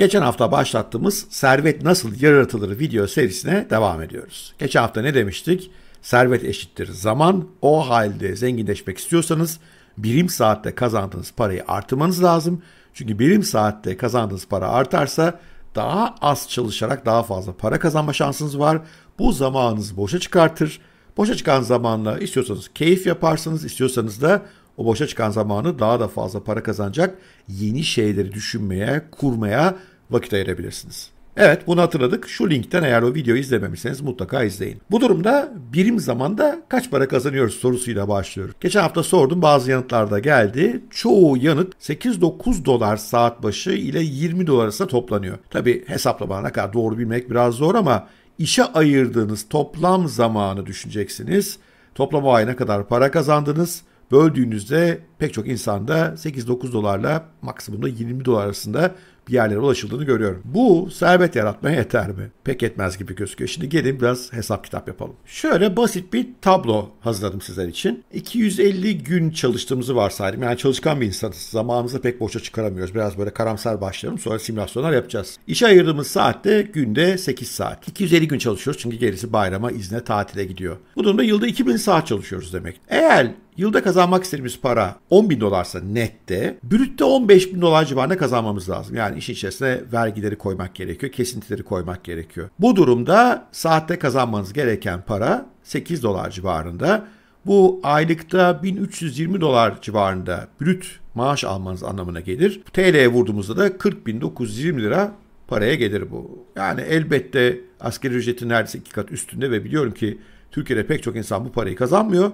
Geçen hafta başlattığımız Servet Nasıl Yaratılır video serisine devam ediyoruz. Geçen hafta ne demiştik? Servet eşittir zaman. O halde zenginleşmek istiyorsanız birim saatte kazandığınız parayı artırmanız lazım. Çünkü birim saatte kazandığınız para artarsa daha az çalışarak daha fazla para kazanma şansınız var. Bu zamanınızı boşa çıkartır. Boşa çıkan zamanla istiyorsanız keyif yaparsınız, istiyorsanız da o boşa çıkan zamanı daha da fazla para kazanacak yeni şeyleri düşünmeye, kurmaya vakit ayırabilirsiniz. Evet bunu hatırladık. Şu linkten eğer o videoyu izlememişseniz mutlaka izleyin. Bu durumda birim zamanda kaç para kazanıyoruz sorusuyla başlıyoruz. Geçen hafta sordum bazı yanıtlar da geldi. Çoğu yanıt 8-9 dolar saat başı ile 20 dolar arasında toplanıyor. Tabi hesaplamana kadar doğru bilmek biraz zor ama işe ayırdığınız toplam zamanı düşüneceksiniz. Toplam o ay ne kadar para kazandınız böldüğünüzde pek çok insanda 8-9 dolarla maksimumda 20 dolar arasında bir yerlere ulaşıldığını görüyorum. Bu servet yaratmaya yeter mi? Pek etmez gibi gözüküyor. Şimdi gelin biraz hesap kitap yapalım. Şöyle basit bir tablo hazırladım sizler için. 250 gün çalıştığımızı varsayalım. Yani çalışkan bir insanız. Zamanımızı pek boşa çıkaramıyoruz. Biraz böyle karamsar başlayalım. Sonra simülasyonlar yapacağız. İşe ayırdığımız saatte günde 8 saat. 250 gün çalışıyoruz çünkü gerisi bayrama, izne, tatile gidiyor. Bu durumda yılda 2000 saat çalışıyoruz demek. Eğer Yılda kazanmak istediğimiz para 10 bin dolarsa nette, brütte 15 bin dolar civarında kazanmamız lazım. Yani işin içerisine vergileri koymak gerekiyor, kesintileri koymak gerekiyor. Bu durumda saatte kazanmanız gereken para 8 dolar civarında. Bu aylıkta 1320 dolar civarında brüt maaş almanız anlamına gelir. TL'ye vurduğumuzda da 40.920 lira paraya gelir bu. Yani elbette asgari ücretin neredeyse iki kat üstünde ve biliyorum ki Türkiye'de pek çok insan bu parayı kazanmıyor.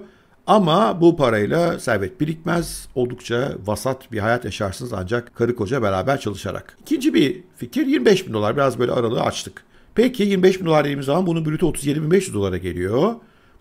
Ama bu parayla servet birikmez. Oldukça vasat bir hayat yaşarsınız ancak karı koca beraber çalışarak. İkinci bir fikir 25 bin dolar. Biraz böyle aralığı açtık. Peki 25 bin dolar dediğimiz zaman bunun brütü 37.500 dolara geliyor.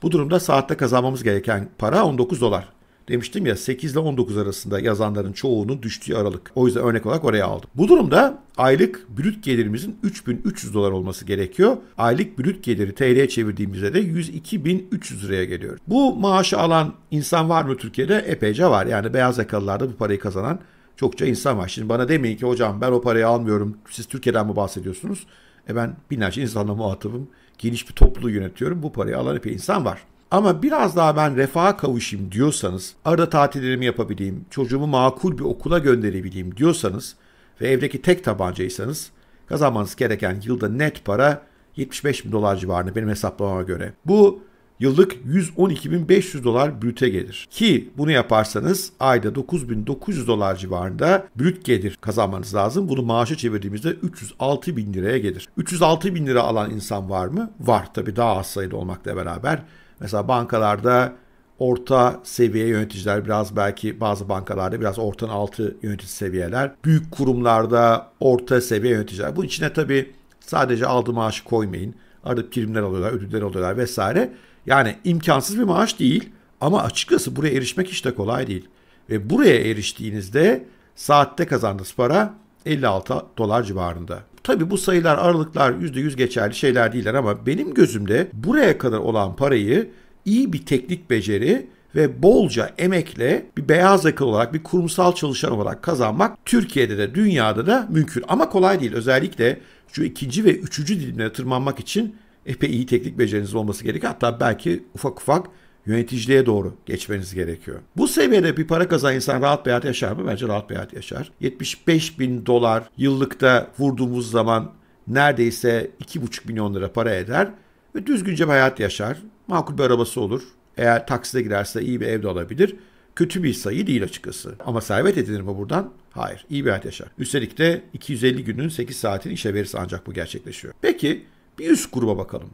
Bu durumda saatte kazanmamız gereken para 19 dolar. Demiştim ya 8 ile 19 arasında yazanların çoğunun düştüğü aralık. O yüzden örnek olarak oraya aldım. Bu durumda aylık brüt gelirimizin 3300 dolar olması gerekiyor. Aylık brüt geliri TL'ye çevirdiğimizde de 102.300 liraya geliyor. Bu maaşı alan insan var mı Türkiye'de? Epeyce var. Yani beyaz yakalılarda bu parayı kazanan çokça insan var. Şimdi bana demeyin ki hocam ben o parayı almıyorum. Siz Türkiye'den mi bahsediyorsunuz? E ben binlerce insanla muhatabım. Geniş bir topluluğu yönetiyorum. Bu parayı alan epey insan var. Ama biraz daha ben refaha kavuşayım diyorsanız, arada tatillerimi yapabileyim, çocuğumu makul bir okula gönderebileyim diyorsanız ve evdeki tek tabancaysanız kazanmanız gereken yılda net para 75 bin dolar civarında benim hesaplamama göre. Bu yıllık 112.500 dolar brüte gelir. Ki bunu yaparsanız ayda 9.900 dolar civarında brüt gelir kazanmanız lazım. Bunu maaşa çevirdiğimizde 306 bin liraya gelir. 306 bin lira alan insan var mı? Var tabii daha az sayıda olmakla beraber. Mesela bankalarda orta seviye yöneticiler biraz belki bazı bankalarda biraz ortan altı yönetici seviyeler. Büyük kurumlarda orta seviye yöneticiler. Bu içine tabii sadece aldığı maaşı koymayın. Arada primler alıyorlar, ödüller alıyorlar vesaire. Yani imkansız bir maaş değil ama açıkçası buraya erişmek hiç de kolay değil. Ve buraya eriştiğinizde saatte kazandığınız para 56 dolar civarında. Tabi bu sayılar aralıklar %100 geçerli şeyler değiller ama benim gözümde buraya kadar olan parayı iyi bir teknik beceri ve bolca emekle bir beyaz yakalı olarak bir kurumsal çalışan olarak kazanmak Türkiye'de de dünyada da mümkün. Ama kolay değil. Özellikle şu ikinci ve üçüncü dilimlere tırmanmak için epey iyi teknik beceriniz olması gerekiyor. Hatta belki ufak ufak yöneticiliğe doğru geçmeniz gerekiyor. Bu seviyede bir para kazan insan rahat bir hayat yaşar mı? Bence rahat bir hayat yaşar. 75 bin dolar yıllıkta vurduğumuz zaman neredeyse 2,5 milyon lira para eder ve düzgünce bir hayat yaşar. Makul bir arabası olur. Eğer takside girerse iyi bir evde olabilir. Kötü bir sayı değil açıkçası. Ama servet edinir mi buradan? Hayır. iyi bir hayat yaşar. Üstelik de 250 günün 8 saatini işe verirse ancak bu gerçekleşiyor. Peki bir üst gruba bakalım.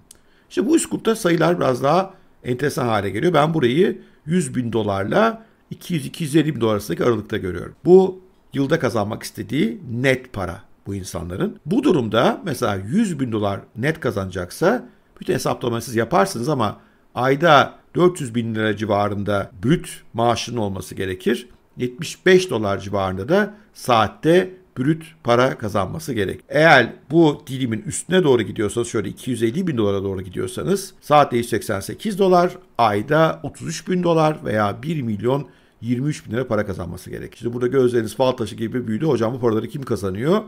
Şimdi bu üst grupta sayılar biraz daha enteresan hale geliyor. Ben burayı 100 bin dolarla 200-250 bin dolar arasındaki aralıkta görüyorum. Bu yılda kazanmak istediği net para bu insanların. Bu durumda mesela 100 bin dolar net kazanacaksa bütün hesaplamayı siz yaparsınız ama ayda 400 bin lira civarında brüt maaşının olması gerekir. 75 dolar civarında da saatte brüt para kazanması gerek. Eğer bu dilimin üstüne doğru gidiyorsanız şöyle 250 bin dolara doğru gidiyorsanız saatte 188 dolar, ayda 33 bin dolar veya 1 milyon 23 bin lira para kazanması gerek. Şimdi burada gözleriniz fal taşı gibi büyüdü. Hocam bu paraları kim kazanıyor?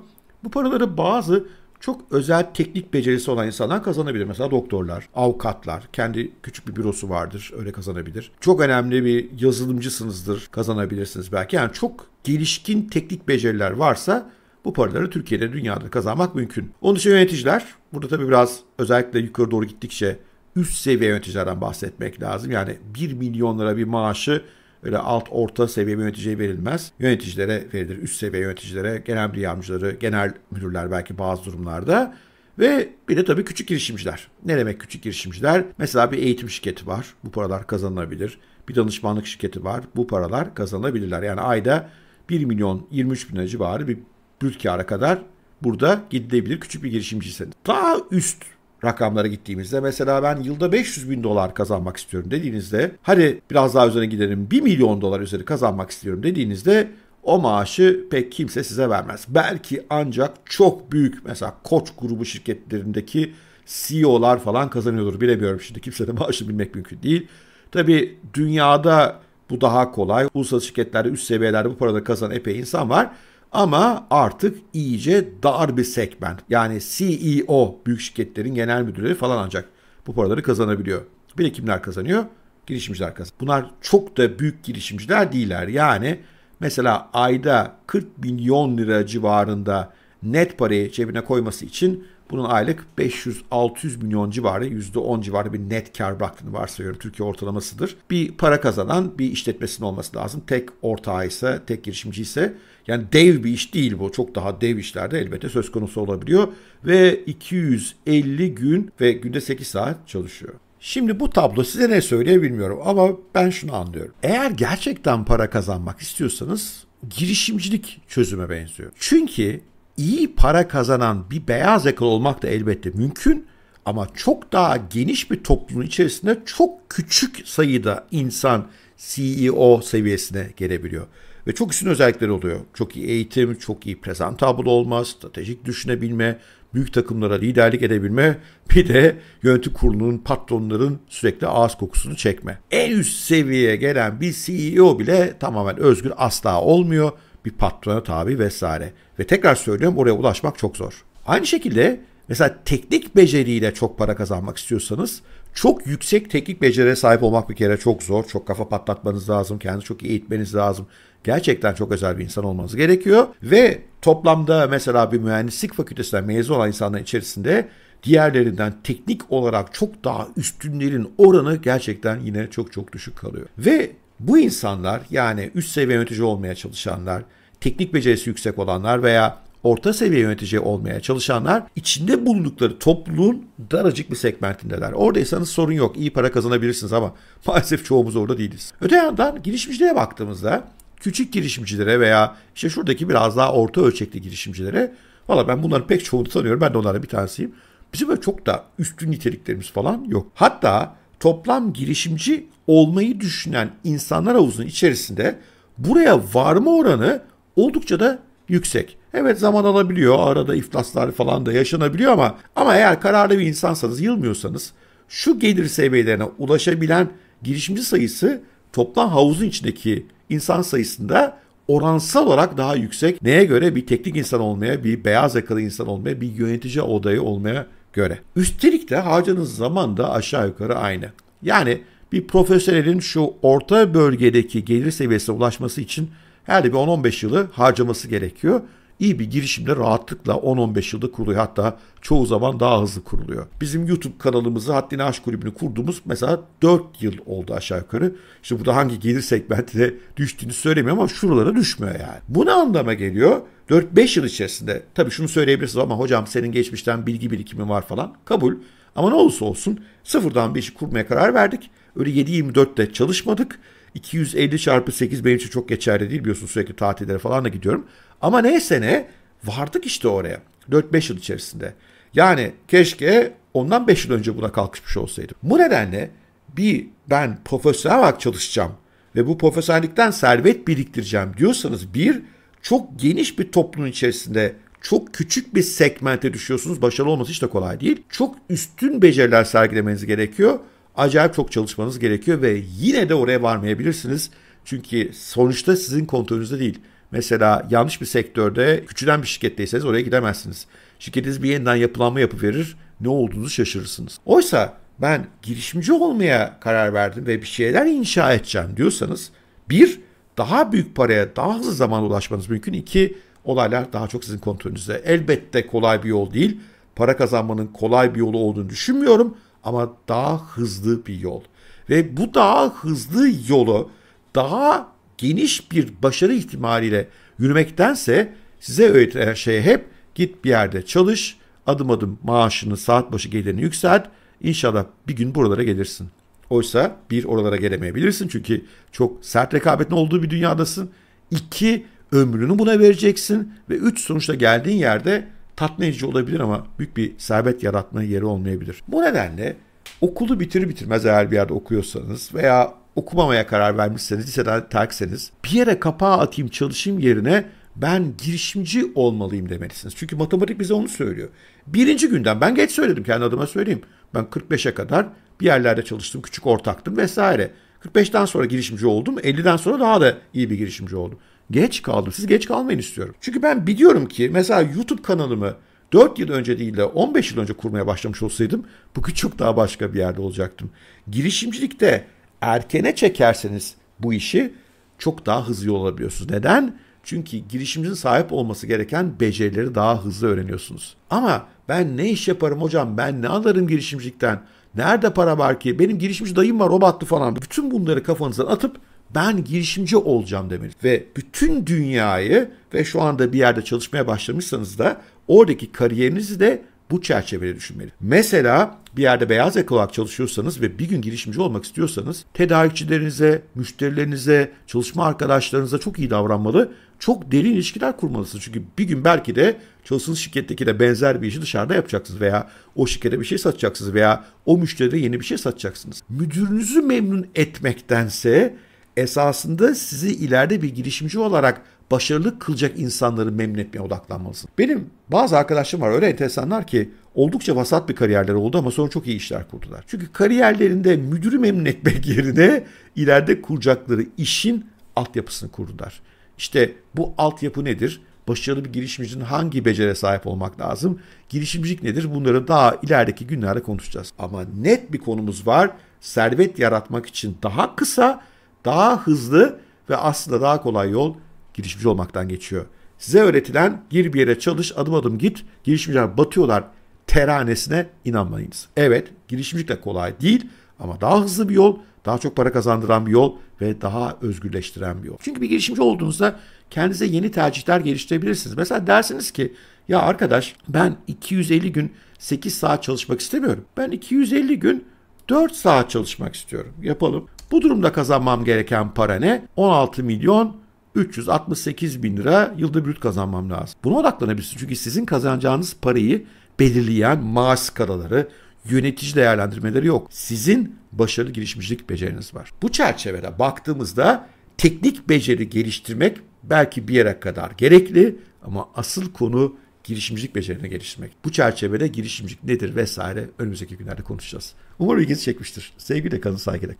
Bu paraları bazı çok özel teknik becerisi olan insanlar kazanabilir. Mesela doktorlar, avukatlar, kendi küçük bir bürosu vardır öyle kazanabilir. Çok önemli bir yazılımcısınızdır kazanabilirsiniz belki. Yani çok gelişkin teknik beceriler varsa bu paraları Türkiye'de dünyada kazanmak mümkün. Onun için yöneticiler, burada tabii biraz özellikle yukarı doğru gittikçe üst seviye yöneticilerden bahsetmek lazım. Yani 1 milyon lira bir maaşı öyle alt orta seviye yöneticiye verilmez. Yöneticilere verilir. Üst seviye yöneticilere, genel müdür yardımcıları, genel müdürler belki bazı durumlarda. Ve bir de tabii küçük girişimciler. Ne demek küçük girişimciler? Mesela bir eğitim şirketi var. Bu paralar kazanılabilir. Bir danışmanlık şirketi var. Bu paralar kazanılabilirler. Yani ayda 1 milyon 23 bin lira civarı bir brüt kâra kadar burada gidilebilir küçük bir girişimciyseniz. Daha üst rakamlara gittiğimizde mesela ben yılda 500 bin dolar kazanmak istiyorum dediğinizde hadi biraz daha üzerine gidelim 1 milyon dolar üzeri kazanmak istiyorum dediğinizde o maaşı pek kimse size vermez. Belki ancak çok büyük mesela koç grubu şirketlerindeki CEO'lar falan kazanıyordur. Bilemiyorum şimdi kimse de maaşını bilmek mümkün değil. Tabi dünyada bu daha kolay. Uluslararası şirketlerde üst seviyelerde bu parada kazanan epey insan var. Ama artık iyice dar bir segment. Yani CEO büyük şirketlerin genel müdürleri falan ancak bu paraları kazanabiliyor. Bir de kimler kazanıyor? Girişimciler kazanıyor. Bunlar çok da büyük girişimciler değiller. Yani mesela ayda 40 milyon lira civarında net parayı cebine koyması için bunun aylık 500-600 milyon civarı %10 civarı bir net kar bıraktığını varsayıyorum. Türkiye ortalamasıdır. Bir para kazanan bir işletmesinin olması lazım. Tek ortağı ise, tek girişimci ise yani dev bir iş değil bu. Çok daha dev işlerde elbette söz konusu olabiliyor. Ve 250 gün ve günde 8 saat çalışıyor. Şimdi bu tablo size ne söylüyor bilmiyorum ama ben şunu anlıyorum. Eğer gerçekten para kazanmak istiyorsanız girişimcilik çözüme benziyor. Çünkü iyi para kazanan bir beyaz yakalı olmak da elbette mümkün ama çok daha geniş bir toplumun içerisinde çok küçük sayıda insan CEO seviyesine gelebiliyor. Ve çok üstün özellikleri oluyor. Çok iyi eğitim, çok iyi prezentabl olma, stratejik düşünebilme, büyük takımlara liderlik edebilme, bir de yönetim kurulunun, patronların sürekli ağız kokusunu çekme. En üst seviyeye gelen bir CEO bile tamamen özgür asla olmuyor bir patrona tabi vesaire. Ve tekrar söylüyorum oraya ulaşmak çok zor. Aynı şekilde mesela teknik beceriyle çok para kazanmak istiyorsanız çok yüksek teknik beceriye sahip olmak bir kere çok zor. Çok kafa patlatmanız lazım. Kendinizi çok iyi eğitmeniz lazım. Gerçekten çok özel bir insan olmanız gerekiyor. Ve toplamda mesela bir mühendislik fakültesinden mezun olan insanlar içerisinde diğerlerinden teknik olarak çok daha üstünlerin oranı gerçekten yine çok çok düşük kalıyor. Ve bu insanlar yani üst seviye yönetici olmaya çalışanlar, teknik becerisi yüksek olanlar veya orta seviye yönetici olmaya çalışanlar içinde bulundukları topluluğun daracık bir segmentindeler. Oradaysanız sorun yok, iyi para kazanabilirsiniz ama maalesef çoğumuz orada değiliz. Öte yandan girişimciliğe baktığımızda küçük girişimcilere veya işte şuradaki biraz daha orta ölçekli girişimcilere valla ben bunların pek çoğunu tanıyorum. Ben de onlardan bir tanesiyim. Bizim böyle çok da üstün niteliklerimiz falan yok. Hatta toplam girişimci olmayı düşünen insanlar havuzunun içerisinde buraya varma oranı oldukça da yüksek. Evet zaman alabiliyor, arada iflaslar falan da yaşanabiliyor ama ama eğer kararlı bir insansanız, yılmıyorsanız şu gelir seviyelerine ulaşabilen girişimci sayısı toplam havuzun içindeki insan sayısında oransal olarak daha yüksek. Neye göre bir teknik insan olmaya, bir beyaz yakalı insan olmaya, bir yönetici odayı olmaya göre. Üstelik de harcadığınız zaman da aşağı yukarı aynı. Yani bir profesyonelin şu orta bölgedeki gelir seviyesine ulaşması için her bir 10-15 yılı harcaması gerekiyor. İyi bir girişimle rahatlıkla 10-15 yılda kuruluyor. Hatta çoğu zaman daha hızlı kuruluyor. Bizim YouTube kanalımızı Haddini Aşk Kulübü'nü kurduğumuz mesela 4 yıl oldu aşağı yukarı. İşte burada hangi gelir segmentine düştüğünü söylemiyorum ama şuralara düşmüyor yani. Bu ne anlama geliyor? 4-5 yıl içerisinde tabii şunu söyleyebilirsiniz ama hocam senin geçmişten bilgi birikimi var falan kabul. Ama ne olursa olsun sıfırdan bir işi kurmaya karar verdik. Öyle 7-24'te çalışmadık. 250 çarpı 8 benim için çok geçerli değil biliyorsun sürekli tatillere falan da gidiyorum. Ama neyse ne vardık işte oraya 4-5 yıl içerisinde. Yani keşke ondan 5 yıl önce buna kalkışmış olsaydım. Bu nedenle bir ben profesyonel olarak çalışacağım ve bu profesyonellikten servet biriktireceğim diyorsanız bir çok geniş bir toplumun içerisinde çok küçük bir segmente düşüyorsunuz. Başarılı olması hiç de kolay değil. Çok üstün beceriler sergilemeniz gerekiyor. Acayip çok çalışmanız gerekiyor ve yine de oraya varmayabilirsiniz. Çünkü sonuçta sizin kontrolünüzde değil. Mesela yanlış bir sektörde küçülen bir şirketteyseniz oraya gidemezsiniz. Şirketiniz bir yeniden yapılanma yapı verir. Ne olduğunu şaşırırsınız. Oysa ben girişimci olmaya karar verdim ve bir şeyler inşa edeceğim diyorsanız bir daha büyük paraya daha hızlı zaman ulaşmanız mümkün. İki olaylar daha çok sizin kontrolünüzde. Elbette kolay bir yol değil. Para kazanmanın kolay bir yolu olduğunu düşünmüyorum ama daha hızlı bir yol. Ve bu daha hızlı yolu daha geniş bir başarı ihtimaliyle yürümektense size öğretilen şey hep git bir yerde çalış, adım adım maaşını, saat başı gelirini yükselt, inşallah bir gün buralara gelirsin. Oysa bir oralara gelemeyebilirsin çünkü çok sert rekabetin olduğu bir dünyadasın. İki ömrünü buna vereceksin ve üç sonuçta geldiğin yerde tatmin edici olabilir ama büyük bir servet yaratma yeri olmayabilir. Bu nedenle okulu bitir bitirmez eğer bir yerde okuyorsanız veya okumamaya karar vermişseniz, liseden terkseniz bir yere kapağı atayım çalışayım yerine ben girişimci olmalıyım demelisiniz. Çünkü matematik bize onu söylüyor. Birinci günden ben geç söyledim kendi adıma söyleyeyim. Ben 45'e kadar bir yerlerde çalıştım, küçük ortaktım vesaire. 45'ten sonra girişimci oldum, 50'den sonra daha da iyi bir girişimci oldum. Geç kaldım, siz geç kalmayın istiyorum. Çünkü ben biliyorum ki mesela YouTube kanalımı 4 yıl önce değil de 15 yıl önce kurmaya başlamış olsaydım bugün çok daha başka bir yerde olacaktım. Girişimcilikte erkene çekerseniz bu işi çok daha hızlı olabiliyorsunuz. Neden? Çünkü girişimcinin sahip olması gereken becerileri daha hızlı öğreniyorsunuz. Ama ben ne iş yaparım hocam? Ben ne alırım girişimcilikten? Nerede para var ki? Benim girişimci dayım var o battı falan. Bütün bunları kafanızdan atıp ben girişimci olacağım demeli. Ve bütün dünyayı ve şu anda bir yerde çalışmaya başlamışsanız da oradaki kariyerinizi de bu çerçevede düşünmeli. Mesela bir yerde beyaz yakalı olarak çalışıyorsanız ve bir gün girişimci olmak istiyorsanız tedarikçilerinize, müşterilerinize, çalışma arkadaşlarınıza çok iyi davranmalı. Çok derin ilişkiler kurmalısınız. Çünkü bir gün belki de çalıştığınız şirketteki de benzer bir işi dışarıda yapacaksınız veya o şirkete bir şey satacaksınız veya o müşteride yeni bir şey satacaksınız. Müdürünüzü memnun etmektense esasında sizi ileride bir girişimci olarak başarılı kılacak insanları memnun etmeye odaklanmalısın. Benim bazı arkadaşım var öyle enteresanlar ki oldukça vasat bir kariyerleri oldu ama sonra çok iyi işler kurdular. Çünkü kariyerlerinde müdürü memnun etmek yerine ileride kuracakları işin altyapısını kurdular. İşte bu altyapı nedir? Başarılı bir girişimcinin hangi becere sahip olmak lazım? Girişimcilik nedir? Bunları daha ilerideki günlerde konuşacağız. Ama net bir konumuz var. Servet yaratmak için daha kısa, daha hızlı ve aslında daha kolay yol girişimci olmaktan geçiyor. Size öğretilen gir bir yere çalış adım adım git girişimciler batıyorlar teranesine inanmayınız. Evet girişimcilik de kolay değil ama daha hızlı bir yol, daha çok para kazandıran bir yol ve daha özgürleştiren bir yol. Çünkü bir girişimci olduğunuzda kendinize yeni tercihler geliştirebilirsiniz. Mesela dersiniz ki ya arkadaş ben 250 gün 8 saat çalışmak istemiyorum. Ben 250 gün 4 saat çalışmak istiyorum. Yapalım. Bu durumda kazanmam gereken para ne? 16 milyon 368 bin lira yılda brüt kazanmam lazım. Buna odaklanabilirsiniz. Çünkü sizin kazanacağınız parayı belirleyen maaş skalaları, yönetici değerlendirmeleri yok. Sizin başarılı girişimcilik beceriniz var. Bu çerçevede baktığımızda teknik beceri geliştirmek belki bir yere kadar gerekli ama asıl konu girişimcilik becerini geliştirmek. Bu çerçevede girişimcilik nedir vesaire önümüzdeki günlerde konuşacağız. Umarım ilginizi çekmiştir. Sevgiyle kalın, saygıyla.